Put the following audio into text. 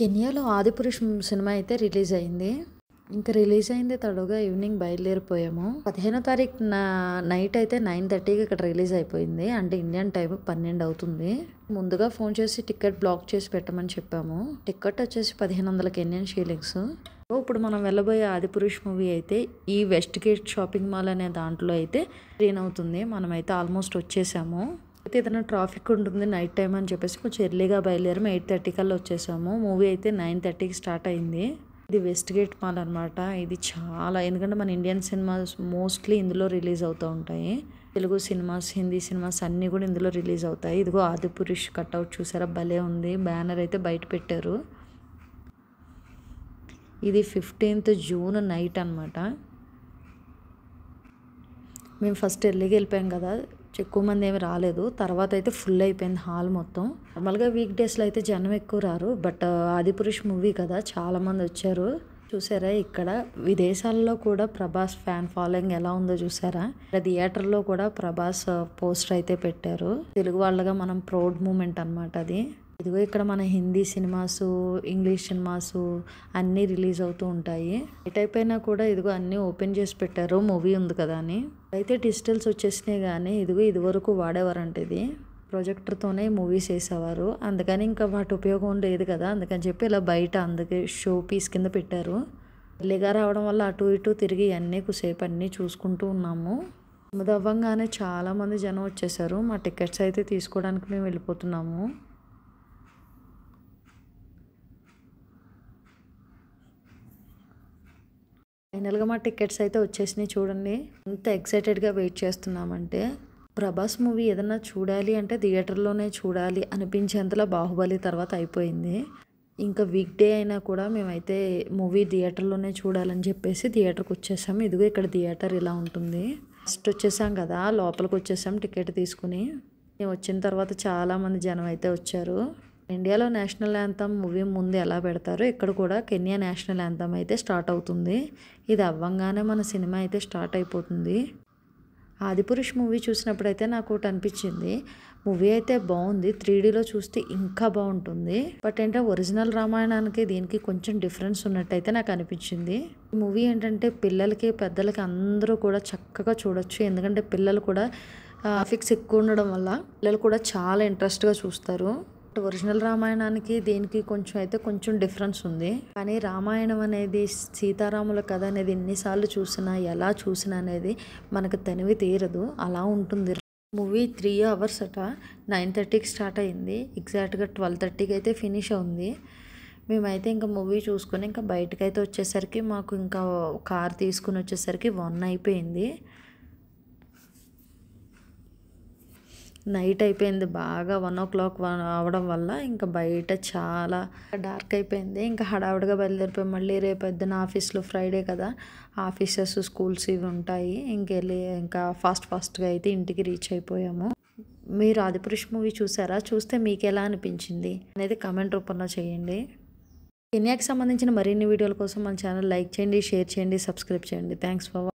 కెనియాలో Adipurush cinema అయితే release అయింది ఇంకా రిలీజ్ అయింది తడుగా ఈవినింగ్ బయలుదేరిపోయాము పదిహేనో తారీఖు నా నైట్ అయితే నైన్ థర్టీకి ఇక్కడ రిలీజ్ అయిపోయింది అంటే ఇండియన్ టైం పన్నెండు అవుతుంది ముందుగా ఫోన్ చేసి టికెట్ బ్లాక్ చేసి పెట్టమని చెప్పాము టికెట్ వచ్చేసి పదిహేను వందల కెనియన్ షీలింగ్స్ ఇప్పుడు మనం వెళ్ళబోయే ఆదిపురుష్ మూవీ అయితే ఈ వెస్ట్ గేట్ షాపింగ్ మాల్ అనే దాంట్లో అయితే స్క్రీన్ అవుతుంది మనమైతే ఆల్మోస్ట్ వచ్చేసాము అయితే ఏదైనా ట్రాఫిక్ ఉంటుంది నైట్ టైం అని చెప్పేసి కొంచెం ఎర్లీగా బయలుదేరాము ఎయిట్ థర్టీ కల్లా వచ్చేసాము మూవీ అయితే నైన్ థర్టీకి స్టార్ట్ అయింది ఇది వెస్ట్ గేట్ మాల్ అనమాట ఇది చాలా ఎందుకంటే మన ఇండియన్ సినిమాస్ మోస్ట్లీ ఇందులో రిలీజ్ అవుతూ ఉంటాయి తెలుగు సినిమాస్ హిందీ సినిమాస్ అన్నీ కూడా ఇందులో రిలీజ్ అవుతాయి ఇదిగో ఆదిపురుష్ కట్అవుట్ చూసారా భలే ఉంది బ్యానర్ అయితే బయట పెట్టారు ఇది ఫిఫ్టీన్త్ జూన్ నైట్ అనమాట మేము ఫస్ట్ ఎర్లీకి వెళ్ళిపోయాం కదా ఎక్కువ మంది ఏమి రాలేదు తర్వాత అయితే ఫుల్ అయిపోయింది హాల్ మొత్తం నార్మల్గా వీక్ డేస్లో అయితే జనం ఎక్కువ రారు బట్ ఆదిపురుష్ మూవీ కదా చాలామంది వచ్చారు చూసారా ఇక్కడ విదేశాల్లో కూడా ప్రభాస్ ఫ్యాన్ ఫాలోయింగ్ ఎలా ఉందో చూసారా థియేటర్లో కూడా ప్రభాస్ పోస్టర్ అయితే పెట్టారు తెలుగు వాళ్ళగా మనం ప్రౌడ్ మూమెంట్ అనమాట అది ఇదిగో ఇక్కడ మన హిందీ సినిమాస్ ఇంగ్లీష్ సినిమాస్ అన్నీ రిలీజ్ అవుతూ ఉంటాయి ఎట్ అయిపోయినా కూడా ఇదిగో అన్నీ ఓపెన్ చేసి పెట్టారు మూవీ ఉంది కదా అని అయితే డిజిటల్స్ వచ్చేసినాయి కానీ ఇదిగో ఇదివరకు వాడేవారంట ఇది ప్రొజెక్టర్తోనే మూవీస్ వేసేవారు అందుకని ఇంకా వాటి ఉపయోగం లేదు కదా అందుకని చెప్పి ఇలా బయట అందుకే షో పీస్ కింద పెట్టారు ఎర్లీగా రావడం వల్ల అటు ఇటు తిరిగి అన్నీ కుసేపు అన్నీ చూసుకుంటూ ఉన్నాము అమ్మదవ్వంగానే చాలామంది జనం వచ్చేసారు మా టికెట్స్ అయితే తీసుకోవడానికి మేము వెళ్ళిపోతున్నాము ఫైనల్గా మా టికెట్స్ అయితే వచ్చేసినాయి చూడండి ఎంత ఎక్సైటెడ్గా వెయిట్ చేస్తున్నామంటే ప్రభాస్ మూవీ ఏదన్నా చూడాలి అంటే థియేటర్లోనే చూడాలి అనిపించేంతలా బాహుబలి తర్వాత అయిపోయింది ఇంకా వీక్ డే అయినా కూడా మేమైతే మూవీ థియేటర్లోనే చూడాలని చెప్పేసి థియేటర్కి వచ్చేసాం ఇదిగో ఇక్కడ థియేటర్ ఇలా ఉంటుంది ఫస్ట్ వచ్చేసాం కదా లోపలికి వచ్చేసాం టికెట్ తీసుకుని మేము వచ్చిన తర్వాత చాలామంది జనం అయితే వచ్చారు ఇండియాలో నేషనల్ యాంథమ్ మూవీ ముందు ఎలా పెడతారో ఇక్కడ కూడా కెన్యా నేషనల్ యాంథమ్ అయితే స్టార్ట్ అవుతుంది ఇది అవ్వంగానే మన సినిమా అయితే స్టార్ట్ అయిపోతుంది ఆదిపురుష్ మూవీ చూసినప్పుడైతే నాకు ఒకటి అనిపించింది మూవీ అయితే బాగుంది త్రీడీలో చూస్తే ఇంకా బాగుంటుంది బట్ ఏంటంటే ఒరిజినల్ రామాయణానికి దీనికి కొంచెం డిఫరెన్స్ ఉన్నట్టయితే నాకు అనిపించింది మూవీ ఏంటంటే పిల్లలకి పెద్దలకి అందరూ కూడా చక్కగా చూడొచ్చు ఎందుకంటే పిల్లలు కూడా ఫిక్స్ ఎక్కువ ఉండడం వల్ల పిల్లలు కూడా చాలా ఇంట్రెస్ట్గా చూస్తారు ఒరిజినల్ రామాయణానికి దీనికి కొంచెం అయితే కొంచెం డిఫరెన్స్ ఉంది కానీ రామాయణం అనేది సీతారాముల కథ అనేది ఎన్నిసార్లు చూసినా ఎలా చూసినా అనేది మనకు తనివి తీరదు అలా ఉంటుంది మూవీ త్రీ అవర్స్ అట నైన్ థర్టీకి స్టార్ట్ అయింది ఎగ్జాక్ట్గా ట్వెల్వ్ థర్టీకి అయితే ఫినిష్ అవుంది మేమైతే ఇంకా మూవీ చూసుకొని ఇంకా బయటకైతే వచ్చేసరికి మాకు ఇంకా కార్ తీసుకుని వచ్చేసరికి వన్ అయిపోయింది నైట్ అయిపోయింది బాగా వన్ ఓ క్లాక్ వన్ అవడం వల్ల ఇంకా బయట చాలా డార్క్ అయిపోయింది ఇంకా హడావుడిగా బయలుదేరిపోయి మళ్ళీ రేపు పెద్దన ఆఫీస్లో ఫ్రైడే కదా ఆఫీసెస్ స్కూల్స్ ఇవి ఉంటాయి ఇంకెళ్ళి ఇంకా ఫాస్ట్ ఫాస్ట్గా అయితే ఇంటికి రీచ్ అయిపోయాము మీరు ఆదిపురుష్ మూవీ చూసారా చూస్తే మీకు ఎలా అనిపించింది అనేది కమెంట్ రూపంలో చేయండి కెన్యాకి సంబంధించిన మరిన్ని వీడియోల కోసం మన ఛానల్ లైక్ చేయండి షేర్ చేయండి సబ్స్క్రైబ్ చేయండి థ్యాంక్స్ ఫర్